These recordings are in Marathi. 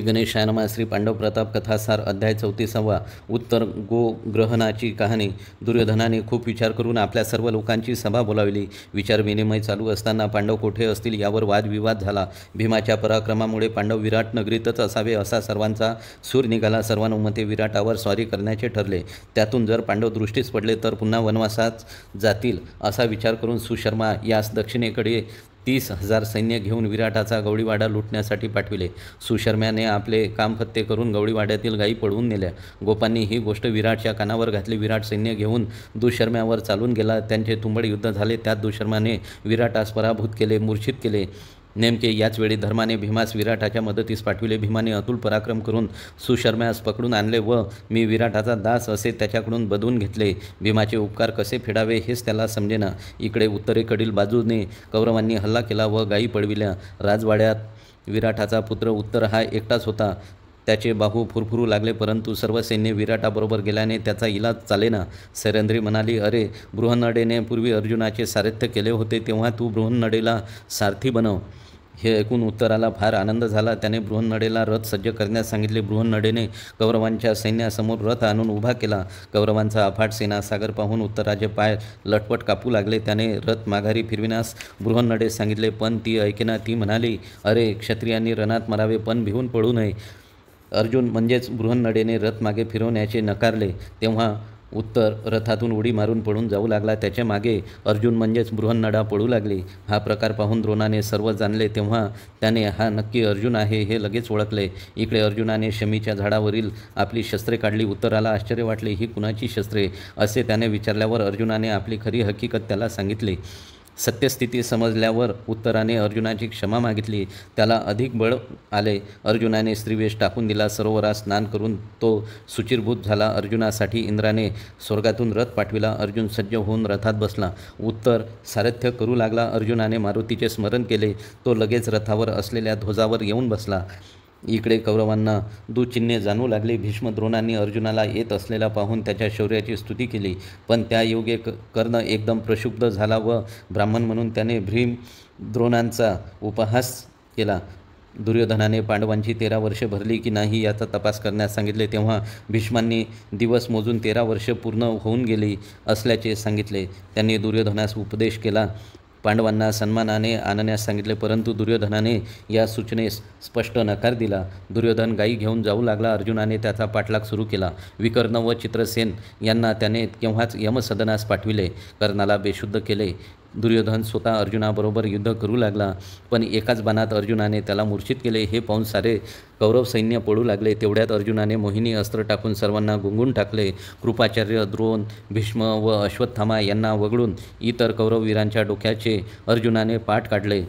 गणेशाय नमा श्री पांडव प्रताप कथासार अध्याय चौतीसावा उत्तर गो ग्रहणाची कहाणी दुर्योधनाने खूप विचार करून आपल्या सर्व लोकांची सभा बोलावली विचारविनिमय चालू असताना पांडव कोठे असतील यावर वादविवाद झाला भीमाच्या पराक्रमामुळे पांडव विराट नगरीतच असावे असा सर्वांचा सूर निघाला सर्वानुमते विराटावर स्वारी करण्याचे ठरले त्यातून जर पांडव दृष्टीस पडले तर पुन्हा वनवासात जातील असा विचार करून सुशर्मा यास दक्षिणेकडे तीस हजार सैन्य घेऊन विराटाचा गवळीवाडा लुटण्यासाठी पाठविले सुशर्म्याने आपले काम फत्ते करून गवळीवाड्यातील गायी पळवून नेल्या गोपांनी ही गोष्ट विराटच्या कानावर घातली विराट सैन्य घेऊन दुशर्म्यावर चालून गेला त्यांचे तुंबड युद्ध झाले त्यात दुशर्माने विराटास पराभूत केले मूर्छित केले नेमके याच वेळी धर्माने भीमास विराटाच्या मदतीस पाठविले भीमाने अतुल पराक्रम करून सुशर्म्यास पकडून आणले व मी विराटाचा दास असे त्याच्याकडून बदवून घेतले भीमाचे उपकार कसे फेडावे हेच त्याला समजेना इकडे उत्तरेकडील बाजूने कौरवांनी हल्ला केला व गायी पडविल्या राजवाड्यात विराटाचा पुत्र उत्तर हा एकटाच होता त्याचे बाहू फुरफुरू लागले परंतु सर्व सैन्य विराटाबरोबर गेल्याने त्याचा इलाज चालेना सरेंद्री म्हणाली अरे बृहन्नडेने पूर्वी अर्जुनाचे सारथ्य केले होते तेव्हा तू बृहन्नडेला सारथी बनव हे ऐकून उत्तराला फार आनंद झाला त्याने बृहन्नडेला रथ सज्ज करण्यास सांगितले बृहन्नडेने कौरवांच्या सैन्यासमोर रथ आणून उभा केला कौरवांचा अफाट सेना सागर पाहून उत्तराचे पाय लटपट कापू लागले त्याने रथ माघारी फिरविण्यास बृहन्नडे सांगितले पण ती ऐकेना ती म्हणाली अरे क्षत्रियांनी रणात मरावे पण भिवून पडू नये अर्जुन म्हणजेच बृहन्नडेने रथ मागे फिरवण्याचे नकारले तेव्हा उत्तर रथातून उडी मारून पडून जाऊ लागला त्याच्या मागे अर्जुन म्हणजेच बृहन्नडा पडू लागले हा प्रकार पाहून द्रोणाने सर्व जाणले तेव्हा त्याने हा नक्की अर्जुन आहे हे लगेच ओळखले इकडे अर्जुनाने शमीच्या झाडावरील आपली शस्त्रे काढली उत्तराला आश्चर्य वाटले ही कुणाची शस्त्रे असे त्याने विचारल्यावर अर्जुनाने आपली खरी हकीकत त्याला सांगितली सत्यस्थिती समजल्यावर उत्तराने अर्जुनाची क्षमा मागितली त्याला अधिक बळ आले अर्जुनाने स्त्रीवेश टाकून दिला सरोवरात स्नान करून तो सुचिरभूत झाला अर्जुनासाठी इंद्राने स्वर्गातून रथ पाठविला अर्जुन सज्ज होऊन रथात बसला उत्तर सारथ्य करू लागला अर्जुनाने मारुतीचे स्मरण केले तो लगेच रथावर असलेल्या ध्वजावर येऊन बसला इकडे कौरवांना दुचिन्हे जाणू लागले भीष्म द्रोणांनी अर्जुनाला येत असलेला पाहून त्याच्या शौर्याची स्तुती केली पण त्या योगे क कर्ण एकदम प्रक्षुब्ध झाला व ब्राह्मण म्हणून त्याने भीम द्रोणांचा उपहास केला दुर्योधनाने पांडवांची तेरा वर्षे भरली की नाही याचा तपास करण्यास सांगितले तेव्हा भीष्मांनी दिवस मोजून तेरा वर्षे पूर्ण होऊन गेली असल्याचे सांगितले त्यांनी दुर्योधनास उपदेश केला पांडवांना सन्मानाने आणण्यास सांगितले परंतु दुर्योधनाने या सूचनेस स्पष्ट नकार दिला दुर्योधन गायी घेऊन जाऊ लागला अर्जुनाने त्याचा पाठलाग सुरू केला विकर्ण व चित्रसेन यांना त्याने केव्हाच यमसदनास पाठविले कर्णाला बेशुद्ध केले दुर्योधन स्वतः अर्जुनाबरोबर युद्ध करू लागला पण एकाच बनात अर्जुनाने त्याला मूर्छित केले हे पाहून सारे कौरव सैन्य पडू लागले तेवढ्यात अर्जुनाने मोहिनी अस्त्र टाकून सर्वांना गुंगून टाकले कृपाचार्य द्रोण भीष्म व अश्वत्थामा यांना वगळून इतर कौरववीरांच्या डोक्याचे अर्जुनाने पाठ काढले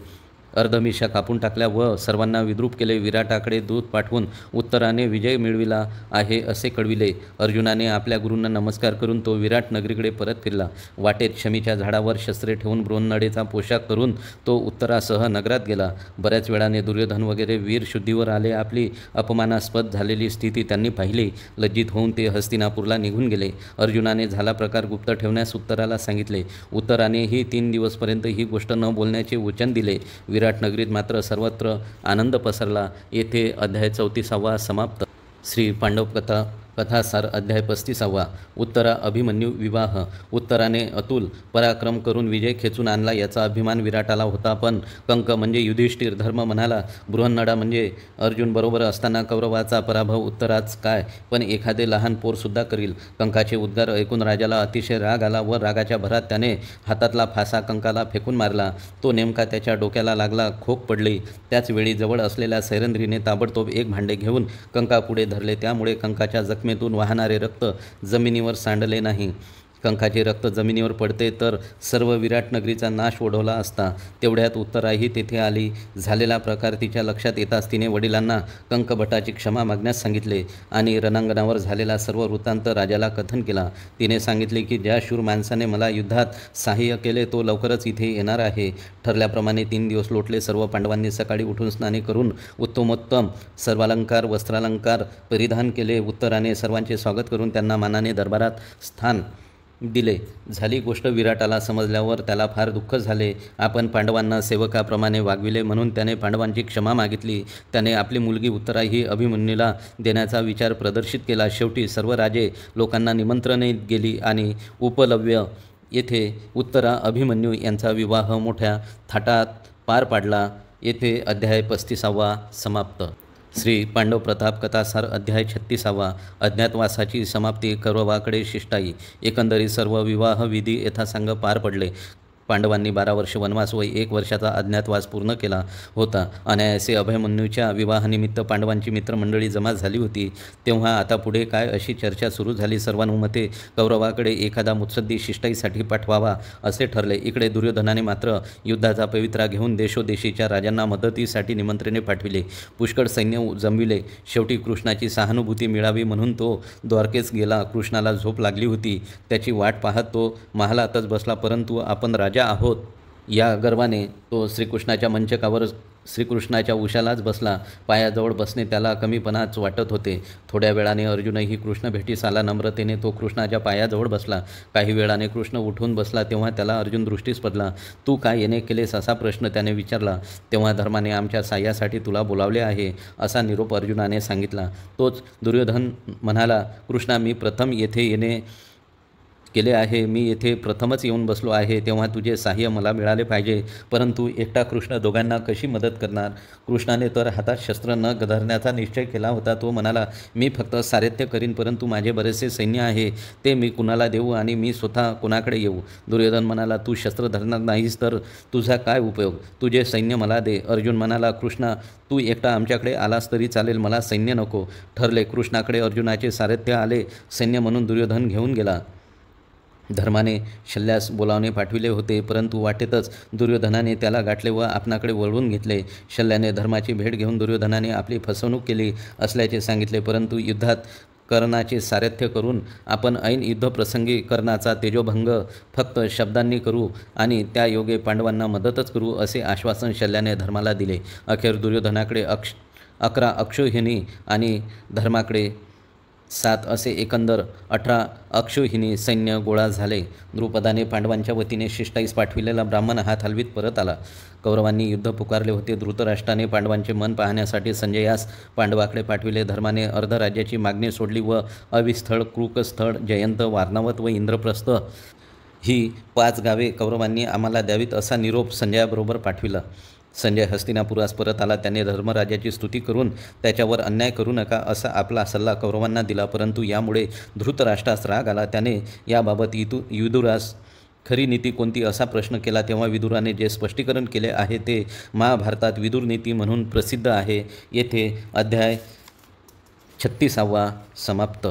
अर्धमिशा कापून टाकल्या व सर्वांना विद्रूप केले विराटाकडे दूध पाठवून उत्तराने विजय मिळविला आहे असे कळविले अर्जुनाने आपल्या गुरूंना नमस्कार करून तो विराट नगरीकडे परत फिरला वाटेत शमीच्या झाडावर शस्त्रे ठेवून ब्रोन्नडेचा पोशाख करून तो उत्तरासह नगरात गेला बऱ्याच वेळाने दुर्योधन वगैरे वीर शुद्धीवर आले आपली अपमानास्पद झालेली स्थिती त्यांनी पाहिली लज्जित होऊन ते हस्तिनापूरला निघून गेले अर्जुनाने झाला प्रकार गुप्त ठेवण्यास उत्तराला सांगितले उत्तराने ही तीन दिवसपर्यंत ही गोष्ट न बोलण्याचे वचन दिले विरा विराटनगरीत मात्र सर्वत्र आनंद पसरला येथे अध्याय चौतीसावा समाप्त श्री पांडवकथा कथासार अध्याय पस्तीसावा उत्तरा अभिमन्यू विवाह उत्तराने अतुल पराक्रम करून विजय खेचून आणला याचा अभिमान विराटाला होता पण कंक म्हणजे युधिष्ठिर धर्म म्हणाला बृहन्नडा म्हणजे अर्जुन बरोबर असताना कौरवाचा पराभव उत्तराच काय पण एखादे लहान पोरसुद्धा करील कंकाचे उद्गार ऐकून राजाला अतिशय राग आला व रागाच्या भरात त्याने हातातला फासा कंकाला फेकून मारला तो नेमका त्याच्या डोक्याला लागला खोक पडली त्याचवेळी जवळ असलेल्या सैरंद्रीने ताबडतोब एक भांडे घेऊन पुढे धरले त्यामुळे कंकाच्या जख जखमेतून वाहणारे रक्त जमिनीवर सांडले नाही कंखाचे रक्त जमिनीवर पडते तर सर्व विराटनगरीचा नाश ओढवला असता तेवढ्यात उत्तराही तेथे आली झालेला प्रकार तिच्या लक्षात येताच तिने वडिलांना कंकभटाची क्षमा मागण्यास सांगितले आणि रणांगणावर झालेला सर्व वृत्तांत राजाला कथन केला तिने सांगितले की ज्या शूर माणसाने मला युद्धात सहाय्य केले तो लवकरच इथे येणार आहे ठरल्याप्रमाणे तीन दिवस लोटले सर्व पांडवांनी सकाळी उठून स्नाने करून उत्तमोत्तम सर्वालंकार वस्त्रालंकार परिधान केले उत्तराने सर्वांचे स्वागत करून त्यांना मानाने दरबारात स्थान दिले झाली गोष्ट विराटाला समजल्यावर त्याला फार दुःख झाले आपण पांडवांना सेवकाप्रमाणे वागविले म्हणून त्याने पांडवांची क्षमा मागितली त्याने आपली मुलगी उत्तरा ही अभिमन्यूला देण्याचा विचार प्रदर्शित केला शेवटी सर्व राजे लोकांना निमंत्रणे गेली आणि उपलव्य येथे उत्तरा अभिमन्यू यांचा विवाह मोठ्या थाटात पार पाडला येथे अध्याय पस्तीसावा समाप्त श्री पांडव प्रताप कथासार अध्याय छत्तीसावा अज्ञातवासाची समाप्ती करवाकडे शिष्टाई एकंदरीत सर्व विवाह विधी यथासांग पार पडले पांडवांनी बारा वर्ष वनवास व एक वर्षाचा अज्ञातवास पूर्ण केला होता अनायासे अभयमन्यूच्या विवाहानिमित्त पांडवांची मित्रमंडळी जमा झाली होती तेव्हा आता पुढे काय अशी चर्चा सुरू झाली सर्वानुमते कौरवाकडे एखादा मुत्सद्दी शिष्टाईसाठी पाठवावा असे ठरले इकडे दुर्योधनाने मात्र युद्धाचा पवित्रा घेऊन देशोदेशीच्या राजांना मदतीसाठी निमंत्रणे पाठविले पुष्कळ सैन्य जमविले शेवटी कृष्णाची सहानुभूती मिळावी म्हणून तो द्वारकेस गेला कृष्णाला झोप लागली होती त्याची वाट पाहत तो महालातच बसला परंतु आपण राजा राजा आहोत या गर्वाने तो श्रीकृष्णाच्या मंचकावर श्रीकृष्णाच्या उशालाच बसला पायाजवळ बसणे त्याला कमीपणाच वाटत होते थोड्या वेळाने अर्जुनही कृष्ण भेटीस आला नम्रतेने तो कृष्णाच्या पायाजवळ बसला काही वेळाने कृष्ण उठून बसला तेव्हा त्याला अर्जुन दृष्टीस पडला तू काय येणे केलेस असा प्रश्न त्याने विचारला तेव्हा धर्माने आमच्या साह्यासाठी तुला बोलावले आहे असा निरोप अर्जुनाने सांगितला तोच दुर्योधन म्हणाला कृष्णा मी प्रथम येथे येणे केले आहे मी येथे प्रथमच येऊन बसलो आहे तेव्हा तुझे साह्य मला मिळाले पाहिजे परंतु एकटा कृष्ण दोघांना कशी मदत करणार कृष्णाने तर हातात शस्त्र न गधरण्याचा निश्चय केला होता तो म्हणाला मी फक्त सारथ्य करीन परंतु माझे बरेचसे सैन्य आहे ते मी कुणाला देऊ आणि मी स्वतः कुणाकडे येऊ दुर्योधन म्हणाला तू शस्त्र धरणार नाहीस तर तुझा काय उपयोग तुझे सैन्य मला दे अर्जुन म्हणाला कृष्णा तू एकटा आमच्याकडे आलास तरी चालेल मला सैन्य नको ठरले कृष्णाकडे अर्जुनाचे सारथ्य आले सैन्य म्हणून दुर्योधन घेऊन गेला धर्माने शल्यास बोलावणे पाठविले होते परंतु वाटेतच दुर्योधनाने त्याला गाठले व आपणाकडे वळवून घेतले शल्याने धर्माची भेट घेऊन दुर्योधनाने आपली फसवणूक केली असल्याचे सांगितले परंतु युद्धात कर्णाचे सारथ्य करून आपण ऐन युद्धप्रसंगी कर्णाचा तेजोभंग फक्त शब्दांनी करू आणि त्या योगे पांडवांना मदतच करू असे आश्वासन शल्याने धर्माला दिले अखेर दुर्योधनाकडे अक्ष अकरा अक्षोहिणी आणि धर्माकडे सात असे एकंदर अठरा अक्षोहिनी सैन्य गोळा झाले द्रुपदाने पांडवांच्या वतीने शिष्टाईस पाठविलेला ब्राह्मण हात हलवीत परत आला कौरवांनी युद्ध पुकारले होते धृतराष्ट्राने पांडवांचे मन पाहण्यासाठी संजयास पांडवाकडे पाठविले धर्माने अर्धराज्याची मागणी सोडली व अविस्थळ कृकस्थळ जयंत वारणावत व इंद्रप्रस्थ ही पाच गावे कौरवांनी आम्हाला द्यावीत असा निरोप संजयाबरोबर पाठविला संजय हस्तिनापुरास परत आला त्याने धर्मराजाची स्तुती करून त्याच्यावर अन्याय करू नका असा आपला सल्ला कौरवांना दिला परंतु यामुळे धृतराष्ट्रास राग आला त्याने याबाबत इतू युदुरास खरी नीती कोणती असा प्रश्न केला तेव्हा विदुराने जे स्पष्टीकरण केले आहे ते महाभारतात विदुर नीती म्हणून प्रसिद्ध आहे येथे अध्याय छत्तीसावा समाप्त